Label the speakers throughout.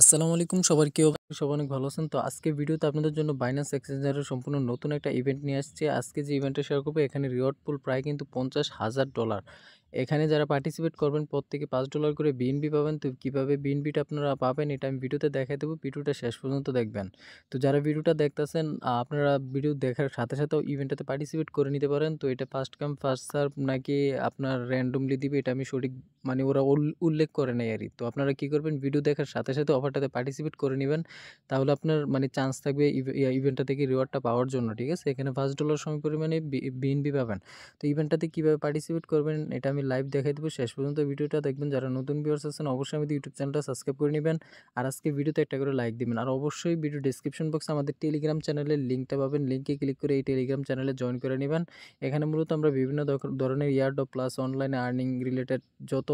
Speaker 1: আসসালামু আলাইকুম সবার কেউ সব অনেক ভালো আছেন তো আজকে ভিডিওতে আপনাদের জন্য বাইনান্স এক্সচেঞ্জারের সম্পূর্ণ নতুন একটা ইভেন্ট নিয়ে আসছে আজকে যে ইভেন্টটা শেয়ার করবো এখানে রিওয়ার্ড পুল প্রায় কিন্তু পঞ্চাশ হাজার ডলার এখানে যারা পার্টিসিপেট করবেন প্রত্যেকে পাঁচ ডলার করে বিএনবি পাবেন তো কীভাবে বিএনবিটা আপনারা পাবেন এটা আমি ভিডিওতে দেখাই দেবো ভিডিওটা শেষ পর্যন্ত দেখবেন তো যারা ভিডিওটা দেখতেছেন আপনারা ভিডিও দেখার সাথে সাথেও ইভেন্টটাতে পার্টিসিপেট করে নিতে পারেন তো এটা ফার্স্ট কাম ফার্স্ট সার্ভ নাকি আপনার র্যান্ডমলি দিবে এটা আমি সঠিক মানে ওরা উল্লেখ করে নেয় আরই তো আপনারা কি করবেন ভিডিও দেখার সাথে সাথে অফারটাতে পার্টিসিপেট করে নেবেন তাহলে আপনার মানে চান্স থাকবে ইভেন্টটা থেকে রিওয়ার্ডটা পাওয়ার জন্য ঠিক আছে এখানে পাঁচ ডলার সময় পরিমাণে বিএনবি পাবেন তো ইভেন্টটাতে কীভাবে পার্টিসিপেট করবেন এটা আমি আমি লাইভ দেখাই দেবো শেষ পর্যন্ত ভিডিওটা দেখবেন যারা নতুন ভিউর্স আছেন অবশ্যই আমাদের ইউটিউব চ্যানেলটা সাবস্ক্রাইব করে নেবেন আর আজকে ভিডিওতে একটা করে লাইক দেবেন আর অবশ্যই ভিডিও ডিসক্রিপশন বক্সে আমাদের টেলিগ্রাম চ্যানেলের লিঙ্কটা পাবেন লিঙ্কে ক্লিক করে এই টেলিগ্রাম চ্যানেলে জয়েন করে নেবেন এখানে মূলত আমরা বিভিন্ন ধরনের ডপ প্লাস অনলাইন আর্নিং রিলেটেড যত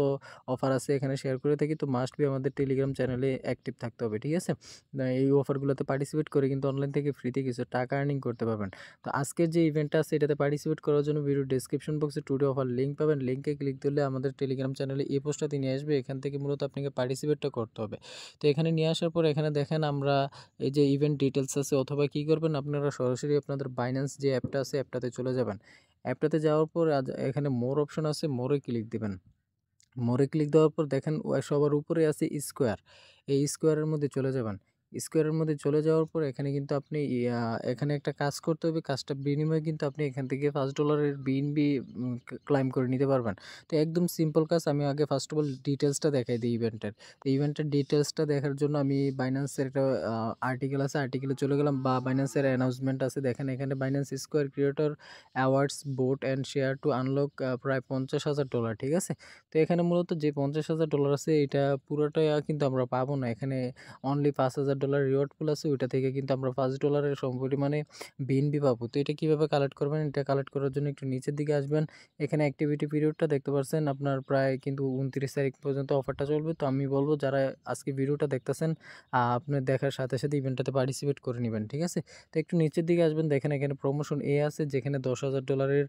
Speaker 1: অফার আছে এখানে শেয়ার করে থাকি তো মাস্ট বি আমাদের টেলিগ্রাম চ্যানেলে অ্যাক্টিভ থাকতে হবে ঠিক আছে এই অফারগুলোতে পার্টিসিপেট করে কিন্তু অনলাইন থেকে ফ্রিতে কিছু টাকা আর্নিং করতে পারবেন তো আজকের যে ইভেন্টটা আছে এটাতে পার্টিসিপেট করার জন্য ভিডিও ডিসক্রিপশন বক্সে টুডে অফার লিঙ্ক পাবেন লিঙ্কে ক্লিক দিলে আমাদের টেলিগ্রাম চ্যানেলে এই পোস্টটাতে নিয়ে আসবে এখান থেকে মূলত আপনাকে পার্টিসিপেটটা করতে হবে তো এখানে নিয়ে আসার পর এখানে দেখেন আমরা এই যে ইভেন্ট ডিটেলস আছে অথবা কি করবেন আপনারা সরাসরি আপনাদের বাইন্যান্স যে অ্যাপটা আছে অ্যাপটাতে চলে যাবেন অ্যাপটাতে যাওয়ার পর এখানে মোর অপশন আছে মোরে ক্লিক দিবেন মোরে ক্লিক দেওয়ার পর দেখেন সবার উপরে আছে স্কোয়ার এই স্কোয়ারের মধ্যে চলে যাবেন স্কোয়ারের মধ্যে চলে যাওয়ার পর এখানে কিন্তু আপনি এখানে একটা কাজ করতে হবে কাজটা বিনিময়ে কিন্তু আপনি এখান থেকে ফার্স্ট ডলারের বিএনবি ক্লাইম করে নিতে পারবেন তো একদম সিম্পল কাজ আমি আগে ফার্স্ট অফ অল ডিটেলসটা দেখাই দিই ইভেন্টের তো ইভেন্টের ডিটেলসটা দেখার জন্য আমি বাইন্যান্সের একটা আর্টিকেল আছে আর্টিকেলে চলে গেলাম বা বাইন্যান্সের অ্যানাউন্সমেন্ট আছে দেখেন এখানে Binance Square creator awards vote and share to unlock প্রায় পঞ্চাশ হাজার ডলার ঠিক আছে তো এখানে মূলত যে পঞ্চাশ হাজার ডলার আছে এটা পুরোটাই কিন্তু আমরা পাবো না এখানে অনলি পাঁচ হাজার ডলার রিওয়ার্ড পুল আছে ওইটা থেকে কিন্তু আমরা পাঁচ ডলারের সমপরিমাণে বিএনবি পাবো তো এটা কীভাবে কালেক্ট করবেন এটা কালেক্ট করার জন্য একটু নিচের দিকে আসবেন এখানে অ্যাক্টিভিটি পিরিয়ডটা দেখতে পাচ্ছেন আপনার প্রায় কিন্তু উনত্রিশ তারিখ পর্যন্ত অফারটা চলবে তো আমি বলবো যারা আজকে ভিডিওটা দেখতেছেন আপনি দেখার সাথে সাথে ইভেন্টটাতে পার্টিসিপেট করে নেবেন ঠিক আছে তো একটু নিচের দিকে আসবেন দেখেন এখানে প্রমোশন এ আছে যেখানে দশ হাজার ডলারের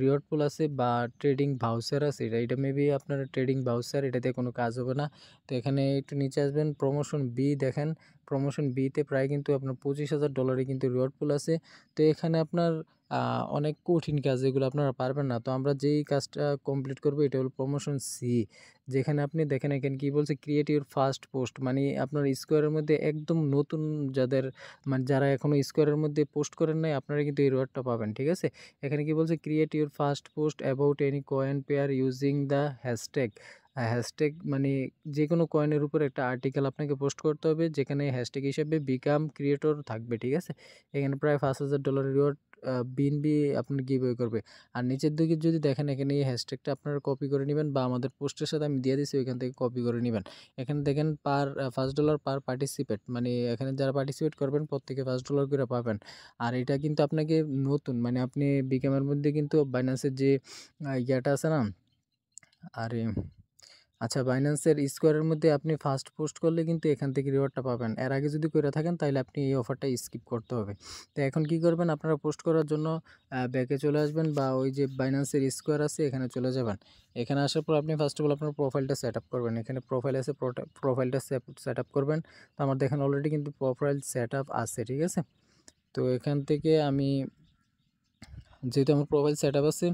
Speaker 1: রিওয়ার্ড পুল আছে বা ট্রেডিং ভাউচার আছে এটা এটা মেবি আপনার ট্রেডিং ভাউচার এটাতে কোনো কাজ হবে না তো এখানে একটু নিচে আসবেন প্রমোশন বি দেখেন পাচ্ছেন প্রমোশন বিতে প্রায় কিন্তু আপনার পঁচিশ হাজার ডলারে কিন্তু রিওয়ার্ড পুল আছে তো এখানে আপনার অনেক কঠিন কাজ এগুলো আপনারা পারবেন না তো আমরা যেই কাজটা কমপ্লিট করবো এটা হলো প্রমোশন সি যেখানে আপনি দেখেন এখানে কি বলছে ক্রিয়েট ইউর ফার্স্ট পোস্ট মানে আপনার স্কোয়ারের মধ্যে একদম নতুন যাদের মানে যারা এখনও স্কোয়ারের মধ্যে পোস্ট করেন নাই আপনারা কিন্তু এই রোয়ার্ডটা পাবেন ঠিক আছে এখানে কি বলছে create your first post about any coin pair using the hashtag # মানে যে কোনো কয়েনের উপর একটা আর্টিকেল আপনাকে পোস্ট করতে হবে যেখানে # হিসেবে বিকাম ক্রিয়েটর থাকবে ঠিক আছে এখানে প্রায় 5000 ডলারের রিয়ড বিনবি আপনাদের গিভওয়ে করবে আর নিচের দিকে যদি দেখেন এখানে এই #টা আপনারা কপি করে নেবেন বা আমাদের পোস্টের সাথে আমি দিয়ে দিয়েছি ওইখান থেকে কপি করে নেবেন এখানে দেখেন পার $ পার পার্টিসিপেট মানে এখানে যারা পার্টিসিপেট করবেন প্রত্যেককে $5 করে পাবেন আর এটা কিন্তু আপনাকে নতুন মানে আপনি বিকাম এর মধ্যে কিন্তু বাইনান্সের যে গ্যাটা আছেন আর আচ্ছা বাইন্যান্সের স্কোয়ারের মধ্যে আপনি ফার্স্ট পোস্ট করলে কিন্তু এখান থেকে রিওয়ার্ডটা পাবেন এর আগে যদি করে থাকেন তাহলে আপনি এই অফারটা স্কিপ করতে হবে তো এখন কি করবেন আপনারা পোস্ট করার জন্য ব্যাকে চলে আসবেন বা ওই যে বাইন্যান্সের স্কোয়ার আছে এখানে চলে যাবেন এখানে আসার পর আপনি ফার্স্ট অফ অল আপনার প্রোফাইলটা সেট আপ করবেন এখানে প্রোফাইল আছে প্রোফাইলটা সেট আপ করবেন তো আমার দেখেন অলরেডি কিন্তু প্রোফাইল সেট আপ আছে ঠিক আছে তো এখান থেকে আমি যেহেতু আমাদের প্রোফাইল সেটআপ আছে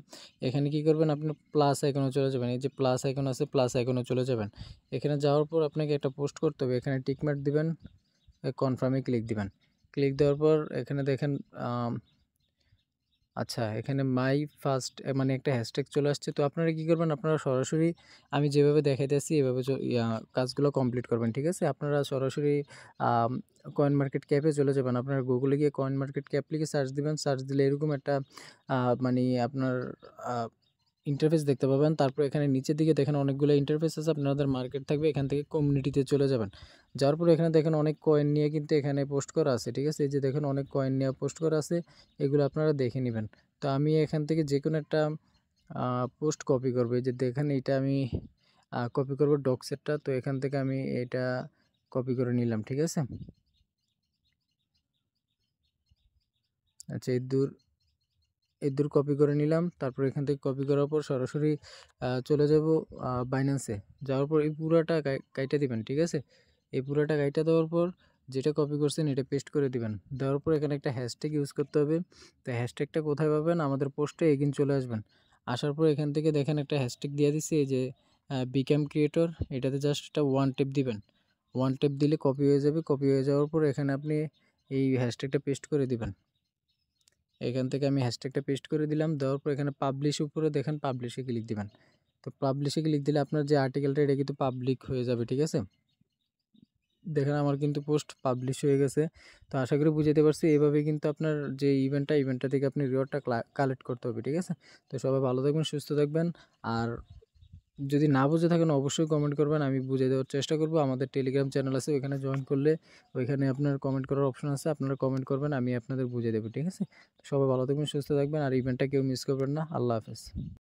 Speaker 1: এখানে কি করবেন আপনি প্লাস আইকনে চলে যাবেন এই যে প্লাস আইকন আছে প্লাস আইকনে চলে যাবেন এখানে যাওয়ার পর আপনাকে একটা পোস্ট করতে হবে এখানে টিক মার্ক দিবেন কনফার্মে ক্লিক দিবেন ক্লিক দেওয়ার পর এখানে দেখেন আচ্ছা এখানে মাই ফার্স্ট মানে একটা হ্যাশট্যাগ চলে আসছে তো আপনারা কি করবেন আপনারা সরাসরি আমি যেভাবে দেখাইতেছি এভাবে কাজগুলো কমপ্লিট করবেন ঠিক আছে আপনারা সরাসরি কয়েন মার্কেট ক্যাপে চলে যাবেন আপনারা গুগলে গিয়ে কয়েন মার্কেট ক্যাপ লিখে সার্চ দিবেন সার্চ দিলে এরকম একটা মানে আপনার ইন্টারফেস দেখতে পাবেন তারপর এখানে নিচে দিকে দেখেন অনেকগুলা ইন্টারফেস আছে আপনাদের মার্কেট থাকবে এখান থেকে কমিউনিটিতে চলে যাবেন যাওয়ার পরে এখানে দেখেন অনেক কয়েন নিয়ে কিন্তু এখানে পোস্ট করা আছে ঠিক আছে এই যে দেখেন অনেক কয়েন নিয়ে পোস্ট করা আছে এগুলো আপনারা দেখে নেবেন তো আমি এখান থেকে যেকোনো একটা পোস্ট কপি করব এই যে দেখেন এটা আমি কপি করব ডক সেটটা তো এখান থেকে আমি এটা কপি করে নিলাম ঠিক আছে আচ্ছা এই দূর দূর কপি করে নিলাম তারপর এখান থেকে কপি করার পর সরাসরি চলে যাব বাইন্যান্সে যাওয়ার পর এই পুরাটা কাইটা দিবেন ঠিক আছে এই পুরাটা কাইটা দেওয়ার পর যেটা কপি করছেন এটা পেস্ট করে দিবেন দেওয়ার পর এখানে একটা হ্যাশট্যাগ ইউজ করতে হবে তো হ্যাশট্যাগটা কোথায় পাবেন আমাদের পোস্টে এগিন চলে আসবেন আসার পর এখান থেকে দেখেন একটা হ্যাশট্যাগ দিয়ে দিচ্ছি যে বিকেম ক্রিয়েটর এটাতে জাস্ট একটা ওয়ান টেপ দিবেন ওয়ান টেপ দিলে কপি হয়ে যাবে কপি হয়ে যাওয়ার পর এখানে আপনি এই হ্যাশট্যাগটা পেস্ট করে দিবেন এখান থেকে আমি হ্যাশট্যাগটা পেস্ট করে দিলাম তারপর এখানে পাবলিশ উপরে দেখেন পাবলিশে ক্লিক দিবেন তো পাবলিশে ক্লিক দিলে আপনার যে আর্টিকেল রেডি আছে কি পাবলিক হয়ে যাবে ঠিক আছে দেখেন আমার কিন্তু পোস্ট পাবলিশ হয়ে গেছে তো আশা করি বুঝাইতে পারছি এইভাবে কিন্তু আপনার যে ইভেন্টটা ইভেন্টটা থেকে আপনি রিওয়ার্ডটা কালেক্ট করতে হবে ঠিক আছে তো সবাই ভালো থাকবেন সুস্থ থাকবেন আর যদি না বুঝে থাকেন অবশ্যই কমেন্ট করবেন আমি বুঝে দেওয়ার চেষ্টা করব আমাদের টেলিগ্রাম চ্যানেল আছে ওইখানে জয়েন করলে ওইখানে আপনার কমেন্ট করার অপশন আছে আপনারা কমেন্ট করবেন আমি আপনাদের বুঝে দেবো ঠিক আছে সবাই ভালো থাকবেন সুস্থ থাকবেন আর ইভেন্টটা কেউ মিস করবেন না আল্লাহ হাফেজ